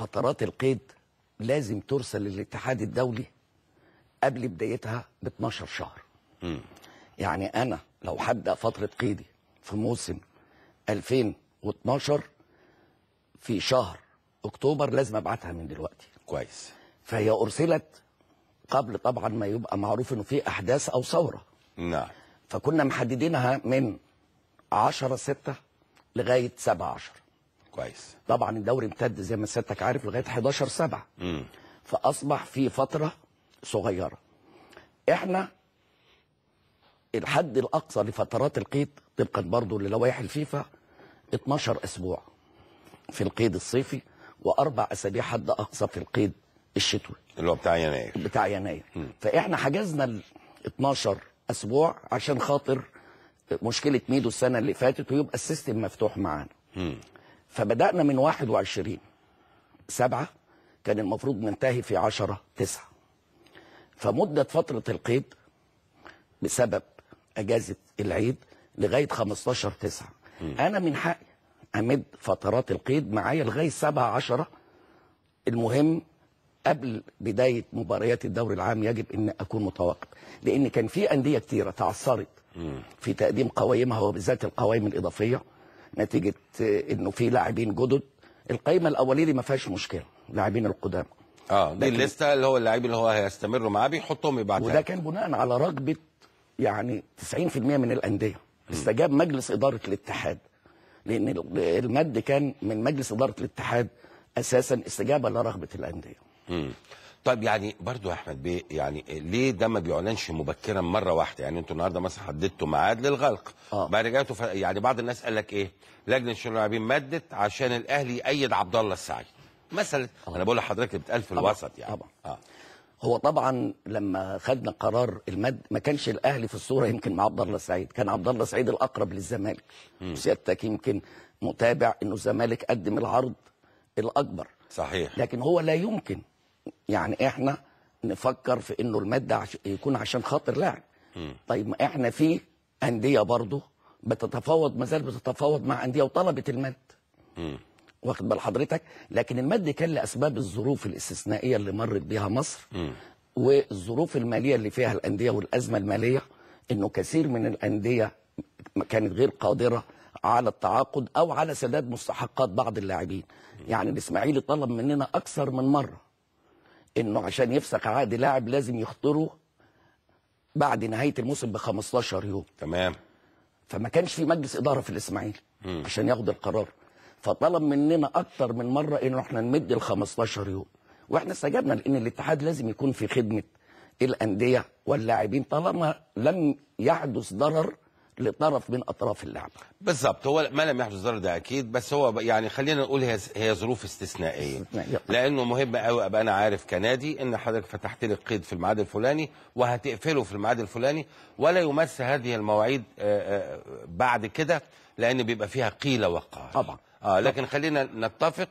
فترات القيد لازم ترسل للاتحاد الدولي قبل بدايتها ب 12 شهر م. يعني انا لو هبدا فتره قيدي في موسم 2012 في شهر اكتوبر لازم ابعتها من دلوقتي كويس فهي ارسلت قبل طبعا ما يبقى معروف انه في احداث او ثوره نعم فكنا محددينها من 10 6 لغايه 7 10 كويس طبعا الدوري امتد زي ما سيادتك عارف لغايه 11 7 امم فاصبح في فتره صغيره احنا الحد الاقصى لفترات القيد طبقا برضه للوائح الفيفا 12 اسبوع في القيد الصيفي واربع اسابيع حد اقصى في القيد الشتوي اللي هو بتاع يناير بتاع يناير مم. فاحنا حجزنا ال 12 اسبوع عشان خاطر مشكله ميدو السنه اللي فاتت ويبقى السيستم مفتوح معانا فبدأنا من 21 سبعة كان المفروض ننتهي في 10 9 فمدة فترة القيد بسبب أجازة العيد لغاية 15 9 أنا من حقي أمد فترات القيد معايا لغاية 7 10 المهم قبل بداية مباريات الدوري العام يجب أن أكون متوقف لأن كان في أندية كتيرة تعثرت في تقديم قوائمها وبالذات القوائم الإضافية نتيجه آه، انه في لاعبين جدد القايمه الاوليه دي ما فيهاش مشكله لاعبين القدامى اه دي الليسته اللي هو اللاعب اللي هو هيستمروا معاه بيحطهم يبعتها وده كان بناء على رغبه يعني 90% من الانديه استجاب مجلس اداره الاتحاد لان المد كان من مجلس اداره الاتحاد اساسا استجابه لرغبه الانديه طيب يعني برضو يا احمد بيه يعني ليه ده ما بيعلنش مبكرا مره واحده يعني انتوا النهارده مثلا حددتوا ميعاد للغلق آه. بعد رجعتوا ف... يعني بعض الناس قال لك ايه لجنه شؤون اللاعبين مدت عشان الاهلي يأيد عبد الله السعيد مثلا آه. انا بقول لحضرتك اللي بتقال في الوسط يعني طبعا آه. هو طبعا لما خدنا قرار المد ما كانش الاهلي في الصوره يمكن مع عبد الله سعيد كان عبد الله سعيد الاقرب للزمالك وسيادتك يمكن متابع انه الزمالك قدم العرض الاكبر صحيح لكن هو لا يمكن يعني احنا نفكر في انه المد عش... يكون عشان خاطر لاعب طيب ما احنا في انديه برضه بتتفاوض ما زال بتتفاوض مع انديه وطلبت المد واخد بال حضرتك لكن المد كان لاسباب الظروف الاستثنائيه اللي مرت بيها مصر والظروف الماليه اللي فيها الانديه والازمه الماليه انه كثير من الانديه كانت غير قادره على التعاقد او على سداد مستحقات بعض اللاعبين يعني الاسماعيلي طلب مننا اكثر من مره انه عشان يفسخ عقد لاعب لازم يخطره بعد نهايه الموسم ب 15 يوم تمام فما كانش في مجلس اداره في الاسماعيلي عشان ياخد القرار فطلب مننا اكتر من مره انه احنا نمد ال 15 يوم واحنا استجبنا لان الاتحاد لازم يكون في خدمه الانديه واللاعبين طالما لم يحدث ضرر لطرف من اطراف اللعبه بالظبط هو ما لم يحدث ضرر ده اكيد بس هو يعني خلينا نقول هي هي ظروف استثنائيه لانه مهم قوي ابقى انا عارف كنادي ان حضرتك فتحت لي القيد في الميعاد الفلاني وهتقفله في الميعاد الفلاني ولا يمس هذه المواعيد آه، آه، بعد كده لان بيبقى فيها قيل وقال طبعا اه لكن خلينا نتفق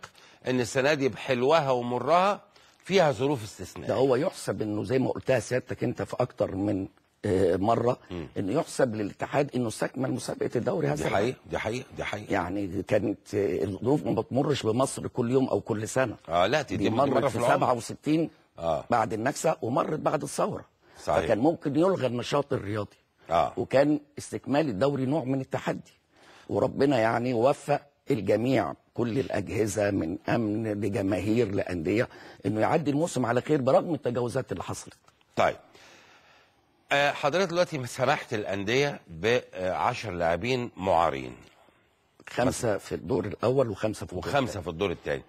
ان السنه دي بحلوها ومرها فيها ظروف استثنائيه ده هو يحسب انه زي ما قلتها سيادتك انت في اكتر من آه، مره انه يحسب للاتحاد انه استكمل مسابقه الدوري هذا دي حقيقه دي حقيقه دي حقيقه يعني كانت الظروف ما بتمرش بمصر كل يوم او كل سنه اه لا دي, دي مرت في 67 آه. بعد النكسه ومرت بعد الثوره صحيح فكان ممكن يلغى النشاط الرياضي آه. وكان استكمال الدوري نوع من التحدي وربنا يعني وفق الجميع كل الاجهزه من امن لجماهير لانديه انه يعدي الموسم على خير برغم التجاوزات اللي حصلت طيب آه، حضرتك دلوقتي سمحت الانديه ب 10 لاعبين معارين خمسه في الدور الاول وخمسه في الدور وخمسه في الدور الثاني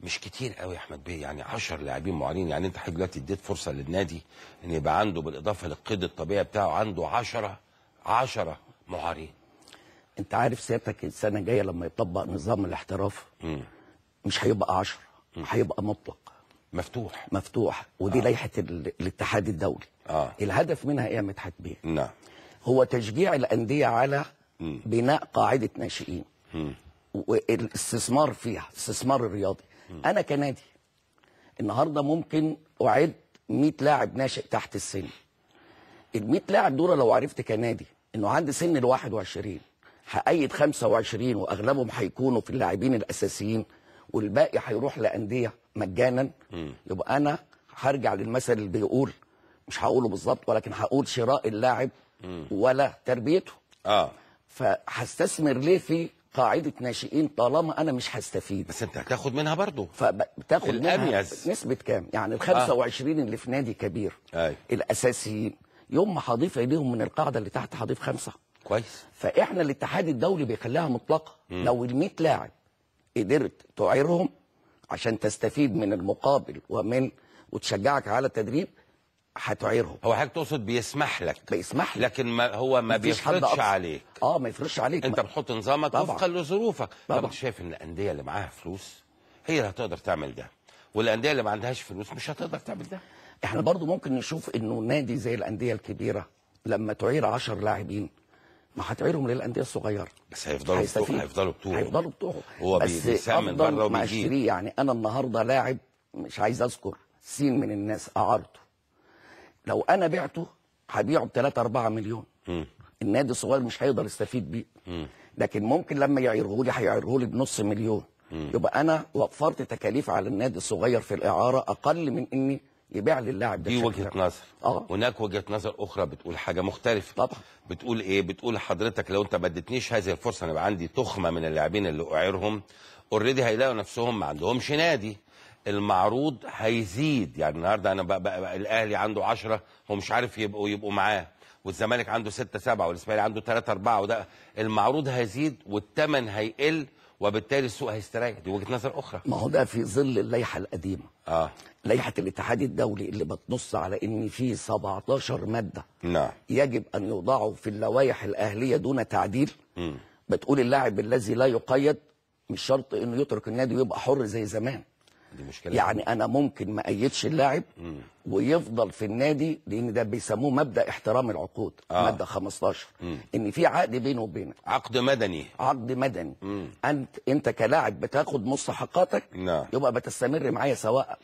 مش كتير قوي يا احمد بيه يعني 10 لاعبين معارين يعني انت حضرتك دلوقتي اديت فرصه للنادي ان يبقى عنده بالاضافه للقيد الطبيعي بتاعه عنده 10 10 معارين انت عارف سيادتك السنه الجايه لما يطبق نظام الاحتراف مم. مش هيبقى 10 هيبقى مطلق مفتوح مفتوح ودي آه. لائحه الاتحاد الدولي آه. الهدف منها ايه يا مدحت بيه نعم هو تشجيع الانديه على م. بناء قاعده ناشئين والاستثمار فيها استثمار الرياضي م. انا كنادي النهارده ممكن اعد 100 لاعب ناشئ تحت السن ال 100 لاعب دول لو عرفت كنادي انه عند سن ال 21 هأيد 25 واغلبهم هيكونوا في اللاعبين الاساسيين والباقي هيروح لانديه مجانا يبقى انا هرجع للمثل اللي بيقول مش هقوله بالظبط ولكن هقول شراء اللاعب ولا تربيته اه فهستثمر ليه في قاعده ناشئين طالما انا مش هستفيد بس انت هتاخد منها برضه فبتاخد الأميز. منها نسبه كام يعني ال 25 آه. اللي في نادي كبير آه. الاساسيين يوم ما هضيف اليهم من القاعده اللي تحت هضيف خمسه كويس فاحنا الاتحاد الدولي بيخليها مطلقه لو ال 100 لاعب قدرت تعيرهم عشان تستفيد من المقابل ومن وتشجعك على التدريب هتعيرهم هو حضرتك تقصد بيسمح لك بيسمح لك لكن ما هو ما بيفرضش عليك اه ما يفرضش عليك انت بتحط نظامك وفقا لظروفك طب انت شايف ان الانديه اللي معاها فلوس هي اللي هتقدر تعمل ده والانديه اللي ما عندهاش فلوس مش هتقدر تعمل ده احنا برضو ممكن نشوف انه نادي زي الانديه الكبيره لما تعير 10 لاعبين ما هتعيرهم للانديه الصغيره بس هيفضلوا بتوع هيفضلوا بتوعه هيفضلوا بتوعه هو بيسمن بره وبيجي اشتريه يعني انا النهارده لاعب مش عايز اذكر سين من الناس اعارته لو انا بعته هبيعه ب 3 4 مليون م. النادي الصغير مش هيقدر يستفيد بيه لكن ممكن لما يعيره لي هيعيره لي بنص مليون م. يبقى انا وفرت تكاليف على النادي الصغير في الاعاره اقل من اني يبيع للاعب ده دي وجهه نظر اه هناك وجهه نظر اخرى بتقول حاجه مختلفه طبعا بتقول ايه بتقول حضرتك لو انت ما اديتنيش هذه الفرصه انا يبقى عندي تخمه من اللاعبين اللي اعيرهم اوريدي هيلاقوا نفسهم ما عندهمش نادي المعروض هيزيد يعني النهارده انا بقى, بقى, بقى الاهلي عنده 10 هو مش عارف يبقوا يبقوا معاه والزمالك عنده 6 7 والاسماعيلي عنده 3 4 وده المعروض هيزيد والثمن هيقل وبالتالي السوق هيستريح دي وجهه نظر اخرى ما هو ده في ظل اللائحه القديمه اه لائحه الاتحاد الدولي اللي بتنص على ان في 17 ماده نعم يجب ان يوضعوا في اللوائح الاهليه دون تعديل م. بتقول اللاعب الذي لا يقيد مش شرط انه يترك النادي ويبقى حر زي زمان دي مشكلة يعني أنا ممكن ما أيدش اللاعب ويفضل في النادي لأن ده بيسموه مبدأ احترام العقود آه. مادة 15 مم. إن في عقد بينه وبينك عقد مدني عقد مدني مم. أنت أنت كلاعب بتاخد مستحقاتك نعم. يبقى بتستمر معايا سواء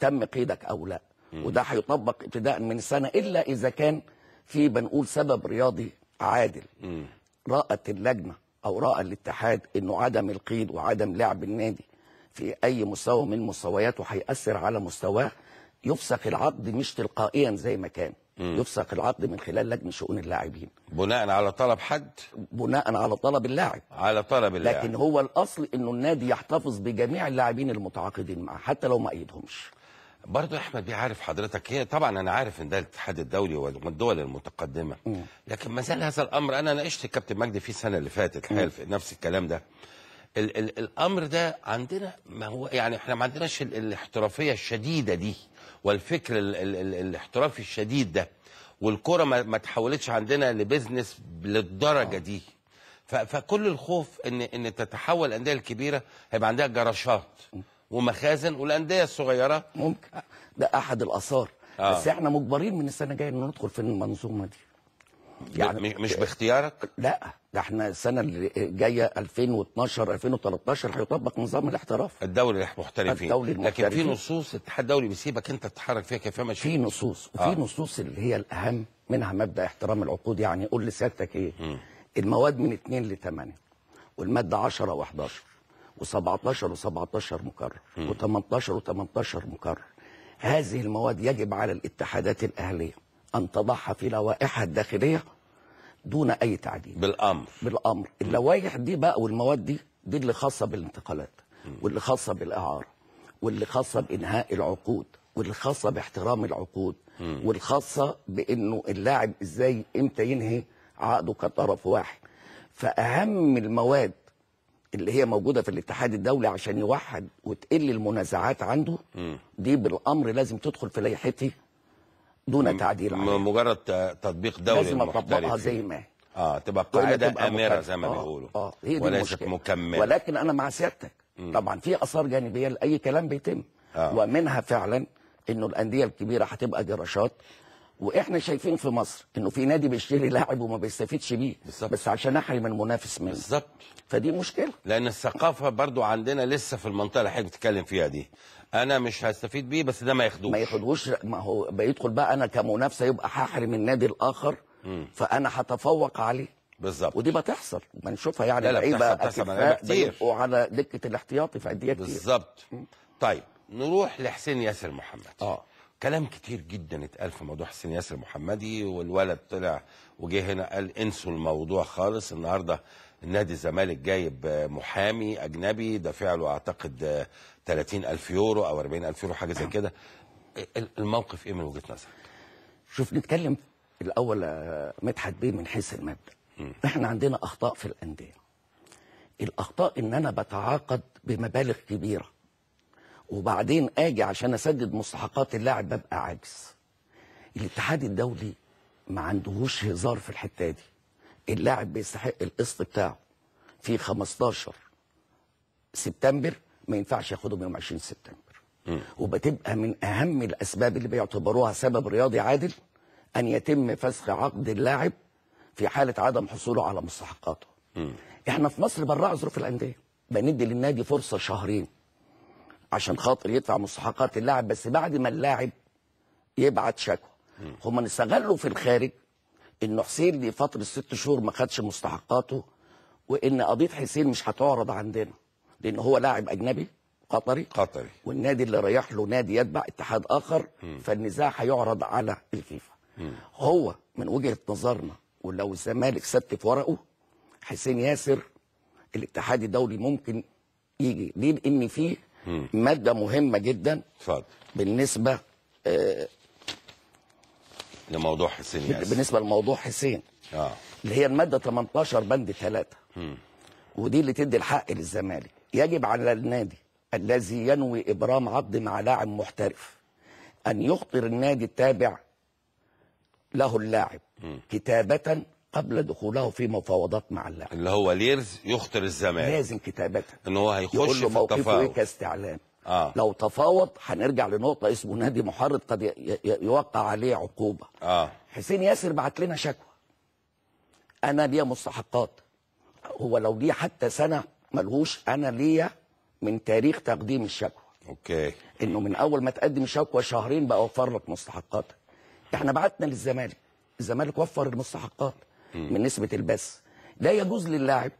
تم قيدك أو لا مم. وده هيطبق ابتداء من السنة إلا إذا كان في بنقول سبب رياضي عادل مم. رأت اللجنة أو رأى الاتحاد أنه عدم القيد وعدم لعب النادي في أي مستوى من مستوياته هيأثر على مستواه يفسخ العقد مش تلقائيا زي ما كان يفسخ العقد من خلال لجنه شؤون اللاعبين بناء على طلب حد بناء على طلب اللاعب على طلب اللاعب لكن هو الاصل انه النادي يحتفظ بجميع اللاعبين المتعاقدين معه حتى لو ما ايدهمش برضه احمد بيعرف حضرتك هي إيه؟ طبعا انا عارف ان ده الاتحاد الدولي والدول المتقدمه لكن ما زال هذا الامر انا ناقشت الكابتن مجدي في السنه اللي فاتت في نفس الكلام ده ال ال الامر ده عندنا ما هو يعني احنا ما عندناش الاحترافيه الشديده دي والفكر ال ال ال الاحترافي الشديد ده والكره ما, ما تحولتش عندنا لبزنس للدرجه دي فكل الخوف ان ان تتحول الانديه الكبيره هيبقى عندها جراشات ومخازن والانديه الصغيره ممكن ده احد الاثار آه. بس احنا مجبرين من السنه الجايه ان ندخل في المنظومه دي يعني مش باختيارك لا ده احنا السنه اللي جايه 2012 2013 هيطبق نظام الاحتراف الدوري المحترفين الدوري لكن في نصوص الاتحاد الدولي بيسيبك انت تتحرك فيها كيف ماشي في نصوص وفي آه. نصوص اللي هي الاهم منها مبدا احترام العقود يعني قول لسيادتك ايه م. المواد من 2 ل 8 والماده 10 و11 و17 و17 مكرر و18 و18 مكرر هذه المواد يجب على الاتحادات الاهليه ان تضعها في لوائحها الداخليه دون اي تعديل بالامر بالامر اللوائح دي بقى والمواد دي دي اللي خاصه بالانتقالات واللي خاصه بالاعاره واللي خاصه بانهاء العقود واللي خاصه باحترام العقود والخاصه بانه اللاعب ازاي امتى ينهي عقده كطرف واحد فاهم المواد اللي هي موجوده في الاتحاد الدولي عشان يوحد وتقل المنازعات عنده دي بالامر لازم تدخل في لائحتي دون تعديل عليها مجرد تطبيق دولي لازم اطبقها يعني. زي ما هي اه تبقى قاعده اميره زي ما آه، بيقولوا اه هي دي وليست مكمله ولكن انا مع سيادتك طبعا في اثار جانبيه لاي كلام بيتم آه. ومنها فعلا انه الانديه الكبيره هتبقى جراشات واحنا شايفين في مصر انه في نادي بيشتري لاعب وما بيستفيدش بيه بالزبط. بس عشان احرم المنافس منه بالظبط فدي مشكله لان الثقافه برضو عندنا لسه في المنطقه اللي حضرتك بتتكلم فيها دي انا مش هستفيد بيه بس ده ما ياخدوش ما ياخدوش ما هو بيدخل بقى انا كمنافسه يبقى هحرم النادي الاخر مم. فانا هتفوق عليه بالظبط ودي يعني إيه بتحصل بنشوفها يعني لعيبه اكفاء كتير وعلى دكه الاحتياطي في انديه كتير بالظبط طيب نروح لحسين ياسر محمد اه كلام كتير جدا اتقال في موضوع حسين ياسر محمدي والولد طلع وجه هنا قال انسوا الموضوع خالص النهارده نادي الزمالك جايب محامي اجنبي دافع له اعتقد 30 الف يورو او 40 الف يورو حاجه زي كده الموقف ايه من وجهه نظرك شوف نتكلم الاول آه، مدحت بيه من حيث المبدا احنا عندنا اخطاء في الانديه الاخطاء ان انا بتعاقد بمبالغ كبيره وبعدين اجي عشان اسدد مستحقات اللاعب ببقى عاجز الاتحاد الدولي ما عندهوش هزار في الحته دي اللاعب بيستحق القسط بتاعه في 15 سبتمبر ما ينفعش ياخده من يوم 20 سبتمبر وبتبقى من اهم الاسباب اللي بيعتبروها سبب رياضي عادل ان يتم فسخ عقد اللاعب في حاله عدم حصوله على مستحقاته م. احنا في مصر براع ظروف الانديه بندي للنادي فرصه شهرين عشان خاطر يدفع مستحقات اللاعب بس بعد ما اللاعب يبعت شكوى هم استغلوا في الخارج ان حسين لفتره ست شهور ما خدش مستحقاته وان قضيه حسين مش هتعرض عندنا لان هو لاعب اجنبي قطري قطري والنادي اللي رايح له نادي يتبع اتحاد اخر م. فالنزاع هيعرض على الفيفا م. هو من وجهه نظرنا ولو الزمالك ست في ورقه حسين ياسر الاتحاد الدولي ممكن يجي ليه لان فيه ماده مهمه جدا اتفضل بالنسبه آه لموضوع حسين ياسين بالنسبه لموضوع حسين اه اللي هي الماده 18 بند 3 ودي اللي تدي الحق للزمالك يجب على النادي الذي ينوي ابرام عقد مع لاعب محترف ان يخطر النادي التابع له اللاعب كتابه قبل دخوله في مفاوضات مع اللاعب اللي هو ليرز يخطر الزمالك لازم كتابه ان هو هيخش يقول له موقفه كاستعلام آه. لو تفاوض هنرجع لنقطه اسمه نادي محرض قد يوقع عليه عقوبه آه. حسين ياسر بعت لنا شكوى انا ليا مستحقات هو لو ليه حتى سنه ملهوش انا ليا من تاريخ تقديم الشكوى اوكي انه من اول ما تقدم شكوى شهرين بقى اوفر لك مستحقاتك احنا بعتنا للزمالك الزمالك وفر المستحقات م. من نسبه البث لا يجوز للاعب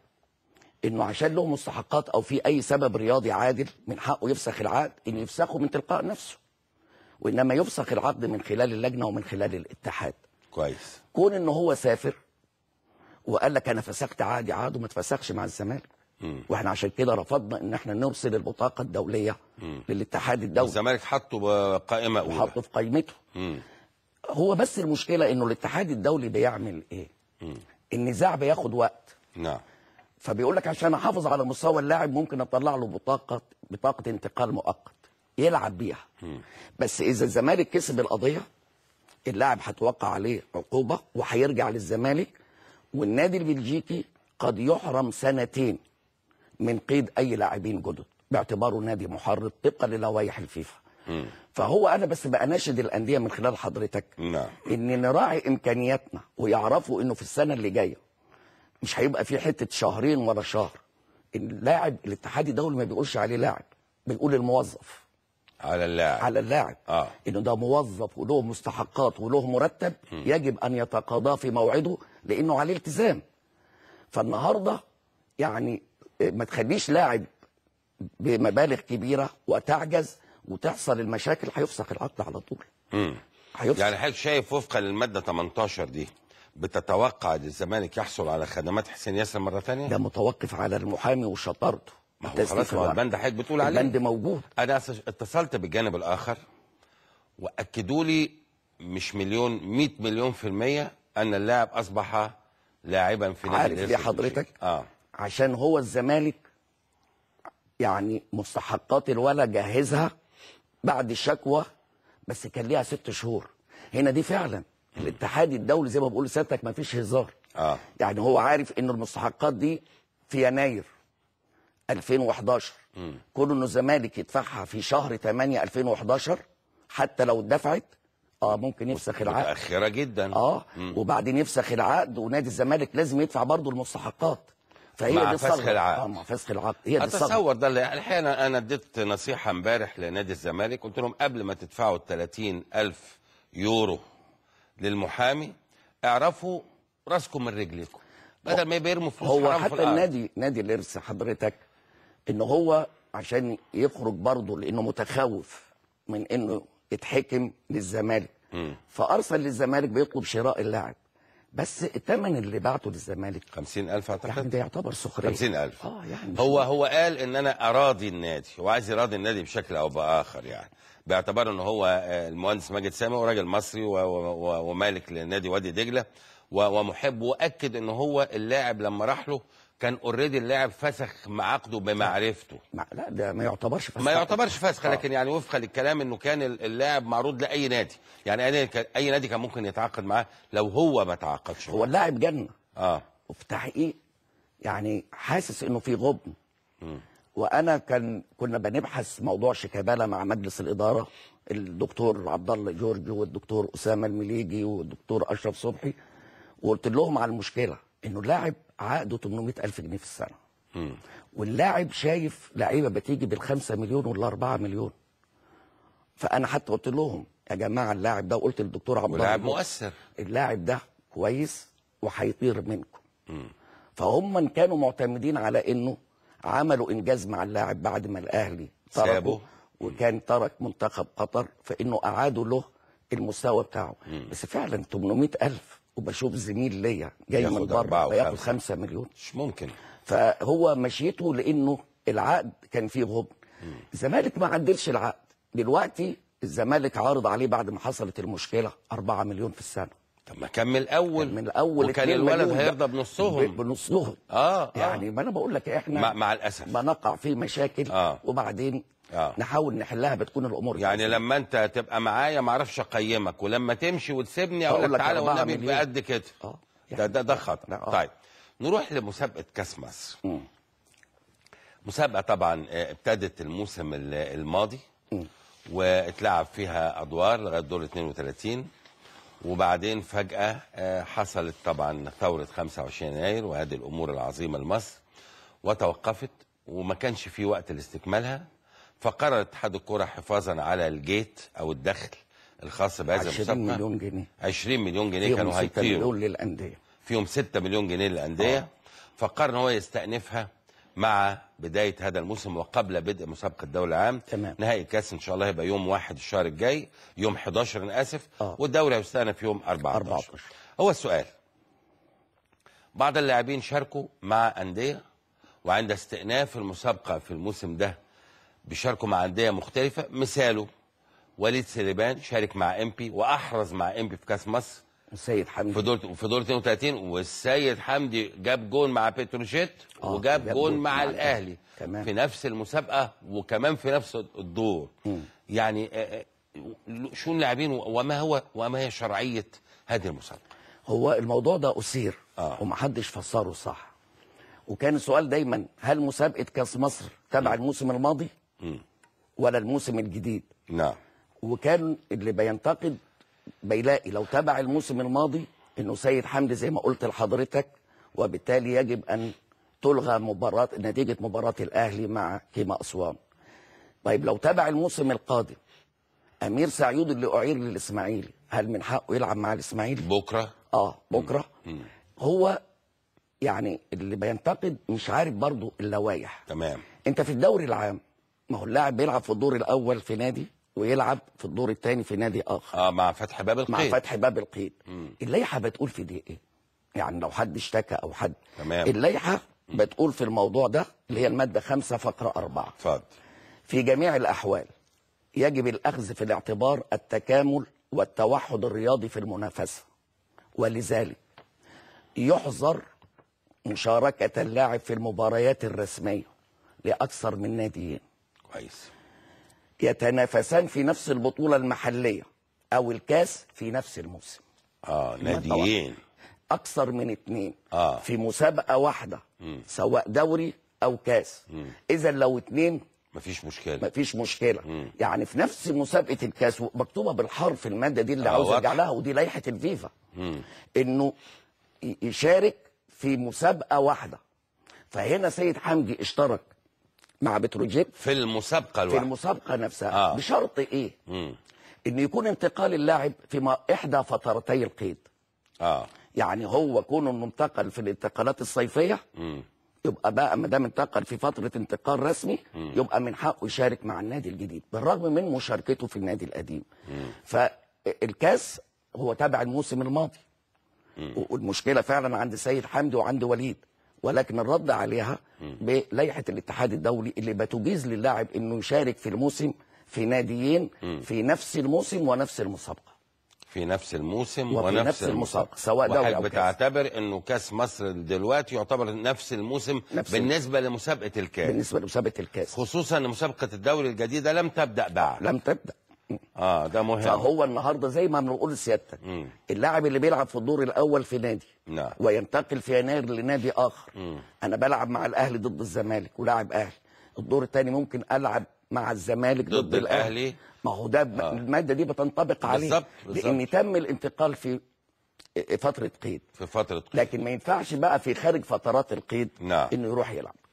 انه عشان له مستحقات او في اي سبب رياضي عادل من حقه يفسخ العقد انه يفسخه من تلقاء نفسه وانما يفسخ العقد من خلال اللجنه ومن خلال الاتحاد كويس كون ان هو سافر وقال لك انا فسخت عادي عقده ما اتفسخش مع الزمالك واحنا عشان كده رفضنا ان احنا نرسل البطاقه الدوليه مم. للاتحاد الدولي الزمالك حطه بقائمه اولى حطه في قائمته هو بس المشكله انه الاتحاد الدولي بيعمل ايه؟ النزاع بياخد وقت نعم فبيقول لك عشان احافظ على مستوى اللاعب ممكن اطلع له بطاقه بطاقه انتقال مؤقت يلعب بيها بس اذا الزمالك كسب القضيه اللاعب هتوقع عليه عقوبه وهيرجع للزمالك والنادي البلجيكي قد يحرم سنتين من قيد اي لاعبين جدد باعتباره نادي محرض طبقا للوائح الفيفا فهو انا بس باناشد الانديه من خلال حضرتك نعم. ان نراعي امكانياتنا ويعرفوا انه في السنه اللي جايه مش هيبقى في حته شهرين ورا شهر اللاعب الاتحاد الدولي ما بيقولش عليه لاعب بيقول الموظف على اللاعب على اللاعب آه. انه ده موظف وله مستحقات وله مرتب م. يجب ان يتقاضاه في موعده لانه عليه التزام فالنهارده يعني آه، ما تخليش لاعب بمبالغ كبيره وتعجز وتحصل المشاكل هيفسخ العقد على طول امم يعني حضرتك شايف وفقا للماده 18 دي بتتوقع الزمالك يحصل على خدمات حسين ياسر مره ثانيه؟ ده متوقف على المحامي وشطارته ما هو خلاص ما البند حضرتك بتقول عليه البند موجود انا اتصلت بالجانب الاخر واكدوا لي مش مليون 100 مليون في الميه ان اللاعب اصبح لاعبا في نادي عارف ليه حضرتك؟ اه عشان هو الزمالك يعني مستحقات الولا جهزها بعد شكوى بس كان ليها ست شهور هنا دي فعلا الاتحاد الدولي زي ما بقول لسيادتك ما فيش هزار اه يعني هو عارف ان المستحقات دي في يناير 2011 م. كون انه الزمالك يدفعها في شهر 8 2011 حتى لو اتدفعت اه ممكن يفسخ العقد متاخره جدا اه مم. وبعدين يفسخ العقد ونادي الزمالك لازم يدفع برضه المستحقات فهي مع دي فسخ العقد آه مع فسخ العقد هي دي اتصور ده اللي الحقيقه انا انا اديت نصيحه امبارح لنادي الزمالك قلت لهم قبل ما تدفعوا ال 30000 يورو للمحامي اعرفوا راسكم من رجليكم بدل ما بيرموا فلوس هو حتى في النادي نادي الارث حضرتك ان هو عشان يخرج برضه لانه متخوف من انه يتحكم للزمالك فارسل للزمالك بيطلب شراء اللاعب بس الثمن اللي بعته للزمالك 50000 اعتقد يعني ده يعتبر سخريه 50000 اه يعني هو هو قال ان انا اراضي النادي هو عايز يراضي النادي بشكل او باخر يعني باعتبار ان هو آه، المهندس ماجد سامي وراجل مصري ومالك لنادي وادي دجله ومحب واكد ان هو اللاعب لما راح له كان اوريدي اللاعب فسخ عقده بمعرفته ما لا ده ما يعتبرش فسخ ما يعتبرش فسخ آه. لكن يعني وفقا للكلام انه كان اللاعب معروض لاي نادي يعني اي اي نادي كان ممكن يتعاقد معاه لو هو ما تعاقدش هو اللاعب جنه اه وفي تحقيق يعني حاسس انه في غبن وانا كان كنا بنبحث موضوع شيكابالا مع مجلس الاداره الدكتور عبد الله جورج والدكتور اسامه المليجي والدكتور اشرف صبحي وقلت لهم على المشكله انه اللاعب عقده 800000 جنيه في السنه واللاعب شايف لعيبه بتيجي بال5 مليون وال4 مليون فانا حتى قلت لهم يا جماعه اللاعب ده وقلت للدكتور عبد الله مؤثر اللاعب ده كويس وهيطير منكم فهم كانوا معتمدين على انه عملوا انجاز مع اللاعب بعد ما الاهلي تركه وكان ترك منتخب قطر فانه اعادوا له المستوى بتاعه مم. بس فعلا 800000 وبشوف زميل ليا جاي من بره وياخد 5 مليون مش ممكن فهو مشيته لانه العقد كان فيه غبن الزمالك ما عدلش العقد دلوقتي الزمالك عارض عليه بعد ما حصلت المشكله 4 مليون في السنه طب ما كان من الاول من الاول وكان الولد هيرضى بنصهم بنصهم آه،, اه يعني ما انا بقول لك احنا مع, مع الاسف بنقع في مشاكل آه. وبعدين آه. نحاول نحلها بتكون الامور يعني كويسة. لما انت تبقى معايا ما اعرفش اقيمك ولما تمشي وتسيبني اقول لك تعالى والنبي بقد إيه. كده آه. ده ده, ده يعني خطر آه. طيب نروح لمسابقه كاس مصر مسابقه طبعا آه، ابتدت الموسم الماضي واتلعب فيها ادوار لغايه دور 32 وبعدين فجاه آه، حصلت طبعا ثوره 25 يناير وهذه الامور العظيمه لمصر وتوقفت وما كانش في وقت لاستكمالها فقرر اتحاد الكرة حفاظا على الجيت أو الدخل الخاص بهذا المسابقة 20 مليون جنيه 20 مليون جنيه كانوا هيطيروا 6 مليون للأندية فيهم 6 مليون جنيه للأندية آه. فقرر ان هو يستأنفها مع بداية هذا الموسم وقبل بدء مسابقة الدوري العام تمام نهائي الكاس إن شاء الله هيبقى يوم واحد الشهر الجاي يوم 11 أنا آسف آه. والدوري هيستأنف يوم 14. 14 هو السؤال بعض اللاعبين شاركوا مع أندية وعند استئناف المسابقة في الموسم ده بيشاركوا مع انديه مختلفه مثاله وليد سليمان شارك مع امبي واحرز مع امبي في كاس مصر السيد حمدي في دور في دور 32 والسيد حمدي جاب جون مع بتروجيت آه، وجاب جون, جون مع, مع الاهلي كمان. في نفس المسابقه وكمان في نفس الدور م. يعني آه، آه، شو اللاعبين وما هو وما هي شرعيه هذه المسابقه هو الموضوع ده اثير آه. ومحدش فسره صح وكان السؤال دايما هل مسابقه كاس مصر تبع الموسم الماضي ولا الموسم الجديد نعم وكان اللي بينتقد بيلاقي لو تبع الموسم الماضي انه سيد حمدي زي ما قلت لحضرتك وبالتالي يجب ان تلغى مباراه نتيجه مباراه الاهلي مع كيما اسوان. طيب لو تبع الموسم القادم امير سعيود اللي اعير للاسماعيلي هل من حقه يلعب مع الاسماعيلي؟ بكره؟ اه بكره مم. هو يعني اللي بينتقد مش عارف برضه اللوائح تمام انت في الدوري العام ما هو اللاعب بيلعب في الدور الاول في نادي ويلعب في الدور الثاني في نادي اخر اه مع فتح باب القيد مع فتح باب القيد اللائحه بتقول في دي ايه يعني لو حد اشتكى او حد تمام اللائحه بتقول في الموضوع ده اللي هي الماده 5 فقره 4 اتفضل في جميع الاحوال يجب الاخذ في الاعتبار التكامل والتوحد الرياضي في المنافسه ولذلك يحظر مشاركه اللاعب في المباريات الرسميه لاكثر من ناديين كويس يتنافسان في نفس البطولة المحلية أو الكاس في نفس الموسم اه ناديين أكثر من اثنين آه. في مسابقة واحدة م. سواء دوري أو كاس إذا لو اثنين مفيش مشكله مفيش مشكله مم. يعني في نفس مسابقه الكاس مكتوبه بالحرف الماده دي اللي آه، عاوز ارجع لها ودي لائحه الفيفا انه يشارك في مسابقه واحده فهنا سيد حمدي اشترك مع بتروجيت في المسابقه الواحد. في المسابقه نفسها آه. بشرط ايه مم. ان يكون انتقال اللاعب في احدى فترتي القيد اه يعني هو كونه منتقل في الانتقالات الصيفيه مم. يبقى بقى ما دام انتقل في فتره انتقال رسمي مم. يبقى من حقه يشارك مع النادي الجديد بالرغم من مشاركته في النادي القديم مم. فالكاس هو تابع الموسم الماضي مم. والمشكله فعلا عند سيد حمدي وعند وليد ولكن الرد عليها بلائحه الاتحاد الدولي اللي بتجيز للاعب انه يشارك في الموسم في ناديين في نفس الموسم ونفس المسابقه في نفس الموسم وفي ونفس نفس المسابقة سواء دوري او كاس بتعتبر انه كاس مصر دلوقتي يعتبر نفس الموسم نفس بالنسبه لمسابقه الكاس بالنسبه لمسابقه الكاس خصوصا ان مسابقه الدوري الجديده لم تبدا بعد لم تبدا اه ده مهم فهو النهارده زي ما بنقول لسيادتك اللاعب اللي بيلعب في الدور الاول في نادي نعم. وينتقل في يناير لنادي اخر مم. انا بلعب مع الاهلي ضد الزمالك ولاعب اهلي الدور الثاني ممكن العب مع الزمالك ضد, ضد الاهلي, ما هو ده آه. الماده دي بتنطبق عليه بالظبط لان تم الانتقال في فتره قيد في فتره قيد لكن ما ينفعش بقى في خارج فترات القيد نعم. انه يروح يلعب